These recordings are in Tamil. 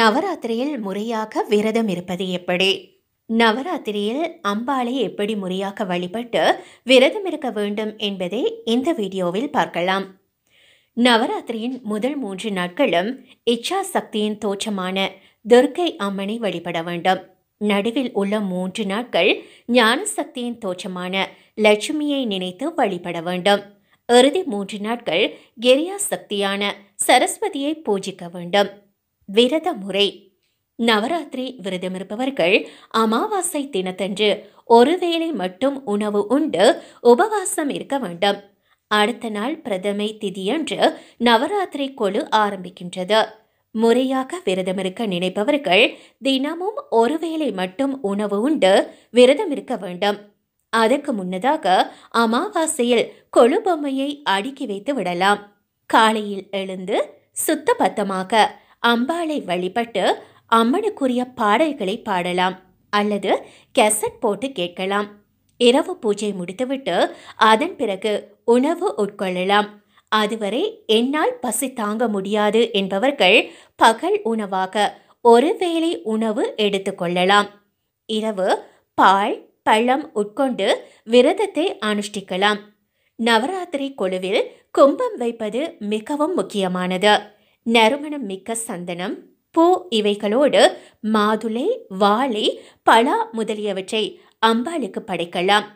நவராத்திரியில் முறையாக விரதம் இருப்பது எப்படி நவராத்திரியில் அம்பாளை எப்படி முறையாக வழிபட்டு விரதம் இருக்க வேண்டும் என்பதை இந்த வீடியோவில் பார்க்கலாம் நவராத்திரியின் முதல் மூன்று நாட்களும் இச்சா சக்தியின் தோற்றமான துர்க்கை அம்மனை வழிபட வேண்டும் நடுவில் உள்ள மூன்று நாட்கள் ஞான சக்தியின் தோற்றமான லட்சுமியை நினைத்து வழிபட வேண்டும் இறுதி மூன்று நாட்கள் கிரியா சக்தியான சரஸ்வதியை பூஜிக்க வேண்டும் விரத முறை நவராத்திரி விரதமிருப்பவர்கள் அமாவாசை தினத்தன்று ஒருவேளை மட்டும் உணவு உண்டு உபவாசம் இருக்க வேண்டும் அடுத்த நாள் பிரதமை திதியன்று நவராத்திரி கொழு ஆரம்பிக்கின்றது முறையாக விரதம் இருக்க நினைப்பவர்கள் தினமும் ஒருவேளை மட்டும் உணவு உண்டு விரதம் இருக்க வேண்டும் அதற்கு முன்னதாக அமாவாசையில் கொழு பொம்மையை அடுக்கி வைத்து விடலாம் காலையில் எழுந்து சுத்த பத்தமாக அம்பாளை வழிபட்டு அம்மனுக்குரிய பாடல்களை பாடலாம் அல்லது கெசட் போட்டு கேட்கலாம் இரவு பூஜை முடித்துவிட்டு அதன் பிறகு உணவு உட்கொள்ளலாம் அதுவரை என்னால் பசி தாங்க முடியாது என்பவர்கள் பகல் உணவாக ஒருவேளை உணவு எடுத்துக்கொள்ளலாம் இரவு பால் பழம் உட்கொண்டு விரதத்தை அனுஷ்டிக்கலாம் நவராத்திரி குழுவில் கும்பம் வைப்பது மிகவும் முக்கியமானது நறுமணம் மிக்க சந்தனம் பூ இவைகளோடு மாதுளை வாழை பலா முதலியவற்றை அம்பாளுக்கு படைக்கலாம்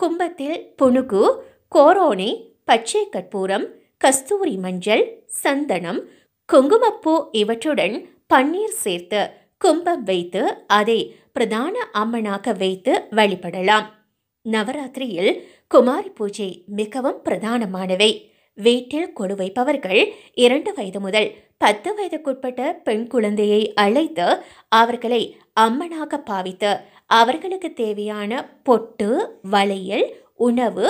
கும்பத்தில் புணுகு கோரோனை பச்சை கற்பூரம் கஸ்தூரி மஞ்சள் சந்தனம் குங்குமப்பூ இவற்றுடன் பன்னீர் சேர்த்து கும்பம் வைத்து அதை பிரதான அம்மனாக வைத்து வழிபடலாம் நவராத்திரியில் குமாரி பூஜை மிகவும் பிரதானமானவை வீட்டில் கொடு வைப்பவர்கள் இரண்டு வயது முதல் பத்து வயதுக்குட்பட்ட பெண் குழந்தையை அழைத்து அவர்களை அம்மனாக பாவித்து அவர்களுக்கு தேவையான பொட்டு வளையல் உணவு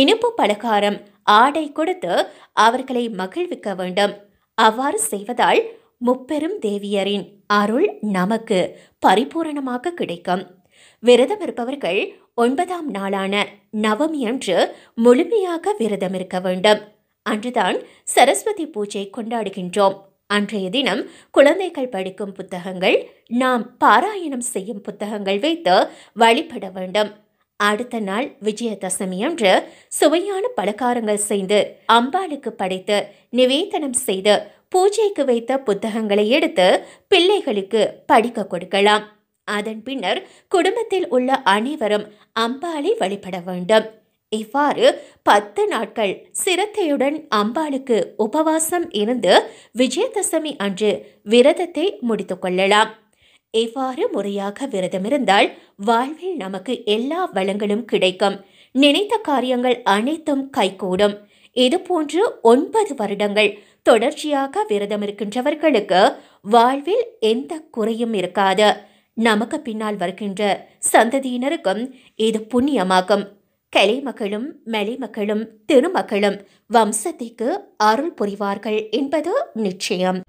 இனிப்பு பலகாரம் ஆடை கொடுத்து அவர்களை மகிழ்விக்க வேண்டும் அவ்வாறு செய்வதால் முப்பெரும் தேவியரின் அருள் நமக்கு பரிபூரணமாக கிடைக்கும் விரதம் இருப்பவர்கள் ஒன்பதாம் நாளான நவமி அன்று முழுமையாக விரதம் இருக்க வேண்டும் அன்றுதான் சரஸ்வதி பூஜை கொண்டாடுகின்றோம் அன்றைய தினம் குழந்தைகள் படிக்கும் புத்தகங்கள் நாம் பாராயணம் செய்யும் புத்தகங்கள் வைத்து வழிபட வேண்டும் அடுத்த நாள் விஜயதசமி அன்று சுவையான பலகாரங்கள் செய்து அம்பாளுக்கு படைத்து நிவேதனம் செய்து பூஜைக்கு வைத்த புத்தகங்களை எடுத்து பிள்ளைகளுக்கு படிக்க கொடுக்கலாம் அதன் பின்னர் குடும்பத்தில் உள்ள அனைவரும் அம்பாளை வழிபட வேண்டும் இவ்வாறு பத்து நாட்கள் சிரத்தையுடன் அம்பாளுக்கு உபவாசம் இருந்து விஜயதசமி அன்று விரதத்தை முடித்து கொள்ளலாம் இவ்வாறு முறையாக விரதமிருந்தால் வாழ்வில் நமக்கு எல்லா வளங்களும் கிடைக்கும் நினைத்த காரியங்கள் அனைத்தும் கைகூடும் இதுபோன்று ஒன்பது வருடங்கள் தொடர்ச்சியாக விரதம் இருக்கின்றவர்களுக்கு வாழ்வில் எந்த குறையும் இருக்காது நமக்கு பின்னால் வருகின்ற சந்ததியினருக்கும் இது புண்ணியமாகும் மலை மலைமக்களும் திருமக்களும் வம்சத்திற்கு அருள் புரிவார்கள் என்பது நிச்சயம்